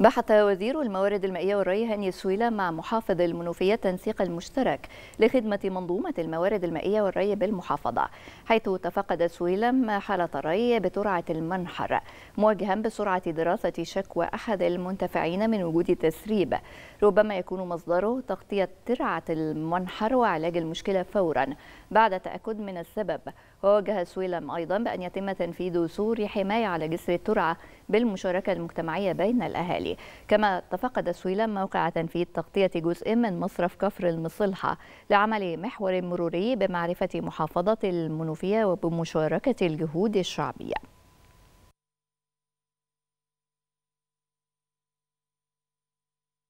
بحث وزير الموارد المائية والري هاني سويلة مع محافظ المنوفية تنسيق المشترك لخدمة منظومة الموارد المائية والري بالمحافظة حيث تفقد سويلم حالة الري بترعة المنحر موجها بسرعة دراسة شكوى أحد المنتفعين من وجود تسريب ربما يكون مصدره تغطية ترعة المنحر وعلاج المشكلة فورا بعد تأكد من السبب ووجه سويلم أيضا بأن يتم تنفيذ سور حماية على جسر الترعة بالمشاركة المجتمعية بين الأهالي كما تفقد السويلم موقع تنفيذ تغطية جزء من مصرف كفر المصلحة لعمل محور مروري بمعرفة محافظة المنوفية وبمشاركة الجهود الشعبية